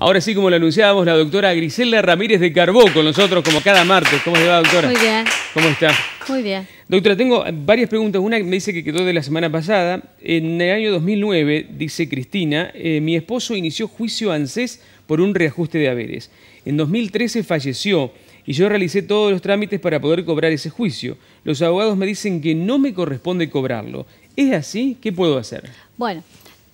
Ahora sí, como lo anunciábamos, la doctora Griselda Ramírez de Carbó con nosotros como cada martes. ¿Cómo le va, doctora? Muy bien. ¿Cómo está? Muy bien. Doctora, tengo varias preguntas. Una me dice que quedó de la semana pasada. En el año 2009, dice Cristina, eh, mi esposo inició juicio ANSES por un reajuste de haberes. En 2013 falleció y yo realicé todos los trámites para poder cobrar ese juicio. Los abogados me dicen que no me corresponde cobrarlo. ¿Es así? ¿Qué puedo hacer? Bueno,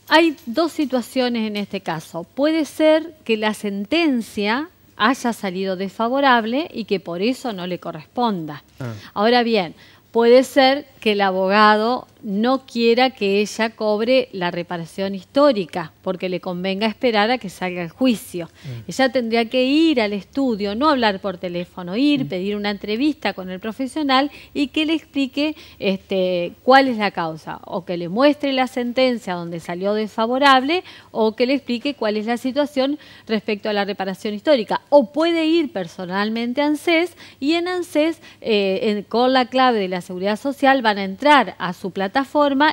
hay dos situaciones en este caso. Puede ser que la sentencia haya salido desfavorable y que por eso no le corresponda. Ah. Ahora bien, puede ser que el abogado no quiera que ella cobre la reparación histórica, porque le convenga esperar a que salga el juicio. Mm. Ella tendría que ir al estudio, no hablar por teléfono, ir, mm. pedir una entrevista con el profesional y que le explique este, cuál es la causa, o que le muestre la sentencia donde salió desfavorable, o que le explique cuál es la situación respecto a la reparación histórica. O puede ir personalmente a ANSES y en ANSES, eh, con la clave de la seguridad social, van a entrar a su plataforma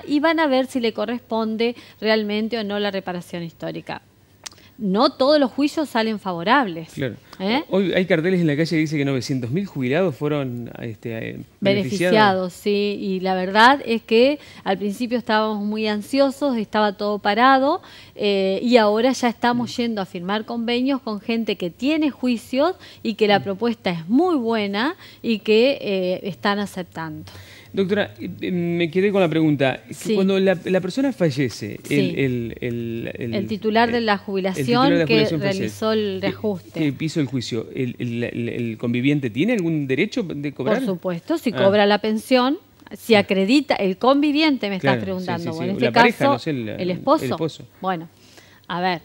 y van a ver si le corresponde realmente o no la reparación histórica. No todos los juicios salen favorables. ¿eh? Hoy hay carteles en la calle que dicen que 900.000 jubilados fueron este, eh, beneficiados. Beneficiados, sí. Y la verdad es que al principio estábamos muy ansiosos, estaba todo parado eh, y ahora ya estamos mm. yendo a firmar convenios con gente que tiene juicios y que la mm. propuesta es muy buena y que están aceptando. Doctora, me quedé con la pregunta. Cuando la, persona fallece, el, titular de la jubilación que realizó el eh, reajuste. Que piso el juicio. ¿El, conviviente tiene algún derecho de cobrar? Por supuesto, si ah. cobra la pensión, si acredita, el conviviente me está preguntando. el esposo. Bueno, a ver.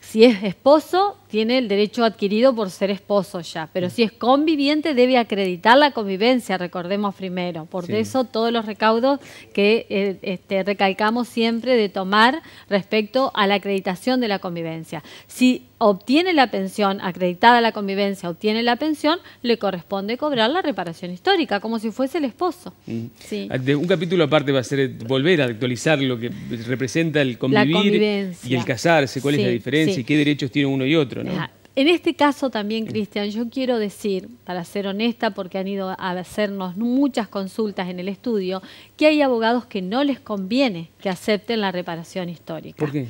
Si es esposo, tiene el derecho adquirido por ser esposo ya, pero mm. si es conviviente debe acreditar la convivencia, recordemos primero. Por eso todos los recaudos que eh, este, recalcamos siempre de tomar respecto a la acreditación de la convivencia. Si obtiene la pensión, acreditada la convivencia, obtiene la pensión, le corresponde cobrar la reparación histórica, como si fuese el esposo. Mm. Ah, un capítulo aparte va a ser volver a actualizar lo que representa el convivir y el casarse, cuál es la diferencia y qué derechos tiene uno y otro. Ah, en este caso también, Cristian, yo quiero decir, para ser honesta, porque han ido a hacernos muchas consultas en el estudio, que hay abogados que no les conviene que acepten la reparación histórica. ¿Por qué?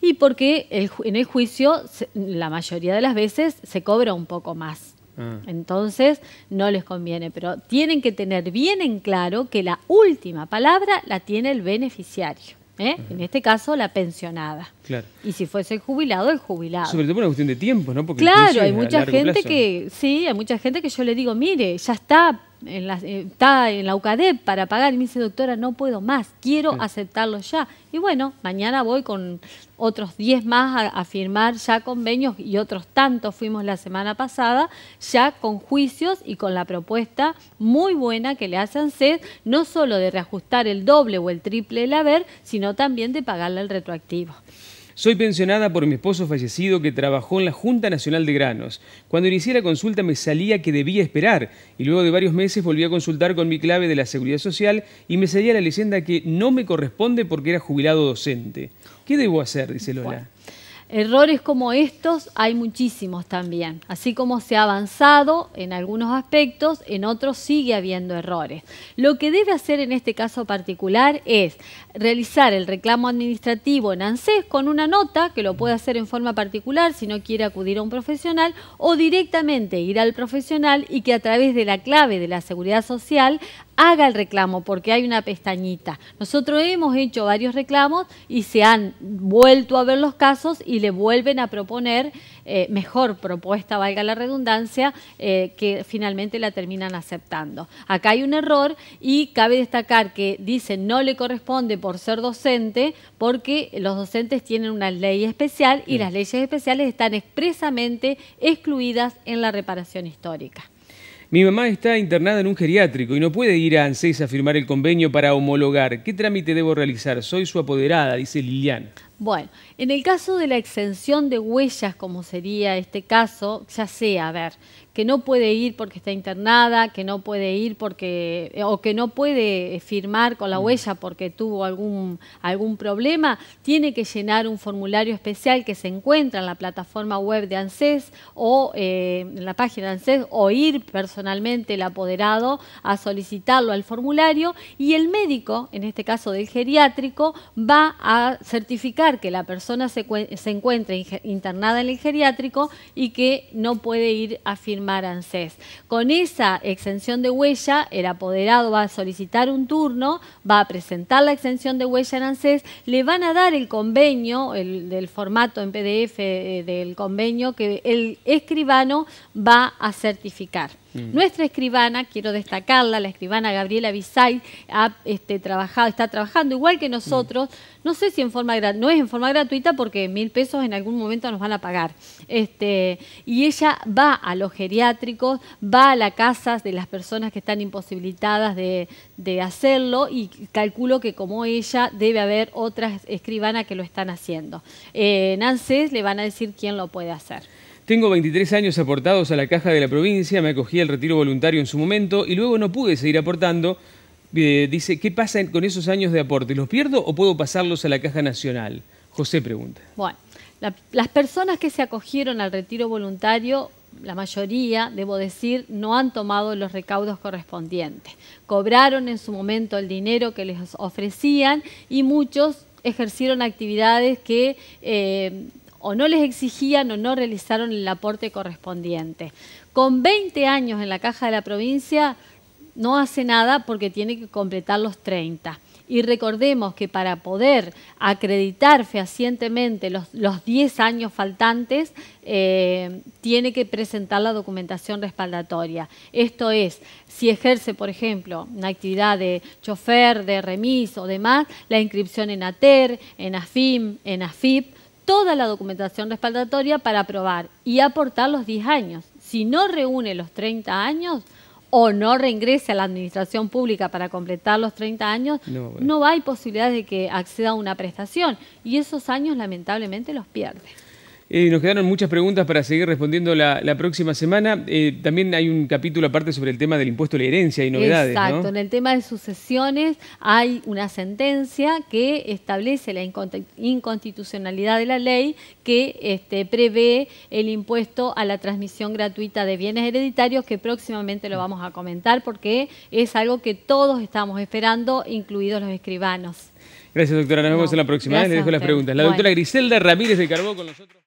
y porque en el juicio la mayoría de las veces se cobra un poco más. Ah. Entonces no les conviene, pero tienen que tener bien en claro que la última palabra la tiene el beneficiario. ¿eh? en este caso la pensionada. Claro. Y si fuese el jubilado, el jubilado. Sobre todo por una cuestión de tiempo, ¿no? Porque claro, hay mucha gente que, sí, hay mucha gente que yo le digo, mire, ya está, eh, está en la UCADEP para pagar. Y me dice, doctora, no puedo más, quiero aceptarlo ya. Y bueno, mañana voy con otros 10 más a, firmar ya convenios y otros tantos fuimos la semana pasada, ya con juicios y con la propuesta muy buena que le hacen SED, no solo de reajustar el doble o el triple el haber, sino también de pagarle el retroactivo. Soy pensionada por mi esposo fallecido que trabajó en la Junta Nacional de Granos. Cuando inicié la consulta me salía que debía esperar y luego de varios meses volví a consultar con mi clave de la Seguridad Social y me salía la leyenda que no me corresponde porque era jubilado docente. ¿Qué debo hacer? Dice Lola. Errores como estos hay muchísimos también. Así como se ha avanzado en algunos aspectos, en otros sigue habiendo errores. Lo que debe hacer en este caso particular es realizar el reclamo administrativo en ANSES con una nota, que lo puede hacer en forma particular si no quiere acudir a un profesional, o directamente ir al profesional y que a través de la clave de la seguridad social haga el reclamo porque hay una pestañita. Nosotros hemos hecho varios reclamos y se han vuelto a ver los casos y le vuelven a proponer eh, mejor propuesta, valga la redundancia, eh, que finalmente la terminan aceptando. Acá hay un error y cabe destacar que dice no le corresponde por ser docente porque los docentes tienen una ley especial y las leyes especiales están expresamente excluidas en la reparación histórica. Mi mamá está internada en un geriátrico y no puede ir a ANSES a firmar el convenio para homologar. ¿Qué trámite debo realizar? Soy su apoderada, dice Lilian. Bueno, en el caso de la exención de huellas, como sería este caso, ya sea, a ver, que no puede ir porque está internada, que no puede ir porque eh, o que no puede eh, firmar con la mm. huella porque tuvo algún algún problema, tiene que llenar un formulario especial que se encuentra en la plataforma web de ANSES o eh, en la página de ANSES o ir personalmente el apoderado a solicitarlo al formulario y el médico, en este caso del geriátrico, va a certificar que la persona se encuentra internada en el geriátrico y que no puede ir a firmar con esa exención de huella, el apoderado va a solicitar un turno, va a presentar la exención de huella en ANSES, le van a dar el convenio, el del formato en PDF eh, del convenio que el escribano va a certificar. Mm. Nuestra escribana, quiero destacarla, la escribana Gabriela Bisay, ha este, trabajado, está trabajando igual que nosotros, mm. no sé si en forma no es en forma gratuita porque mil pesos en algún momento nos van a pagar. Este, y ella va a los geriátricos, va a las casas de las personas que están imposibilitadas de, hacerlo y calculo que como ella debe haber otras escribanas que lo están haciendo. Eh, en le van a decir quién lo puede hacer. Tengo 23 años aportados a la caja de la provincia, me acogí al retiro voluntario en su momento y luego no pude seguir aportando. Eh, dice, ¿qué pasa con esos años de aporte? ¿Los pierdo o puedo pasarlos a la caja nacional? José pregunta. Bueno, las personas que se acogieron al retiro voluntario la mayoría, debo decir, no han tomado los recaudos correspondientes. Cobraron en su momento el dinero que les ofrecían y muchos ejercieron actividades que eh, o no les exigían o no realizaron el aporte correspondiente. Con 20 años en la caja de la provincia no hace nada porque tiene que completar los 30. Y recordemos que para poder acreditar fehacientemente los, 10 años faltantes, eh, tiene que presentar la documentación respaldatoria. Esto es, si ejerce, por ejemplo, una actividad de chofer, de remis o demás, la inscripción en ATER, en AFIM, en AFIP, toda la documentación respaldatoria para aprobar y aportar los 10 años. Si no reúne los 30 años o no reingrese a la administración pública para completar los 30 años, no, no hay posibilidad de que acceda a una prestación y esos años lamentablemente los pierde. Eh, nos quedaron muchas preguntas para seguir respondiendo la, próxima semana. Eh, también hay un capítulo aparte sobre el tema del impuesto a la herencia y novedades. Exacto, en el tema de sucesiones hay una sentencia que establece la inconstitucionalidad de la ley que este, prevé el impuesto a la transmisión gratuita de bienes hereditarios que próximamente lo vamos a comentar porque es algo que todos estamos esperando, incluidos los escribanos. Gracias, doctora. Nos vemos en la próxima. ¿eh? Les dejo las preguntas. La doctora Griselda Ramírez de Carbó con nosotros.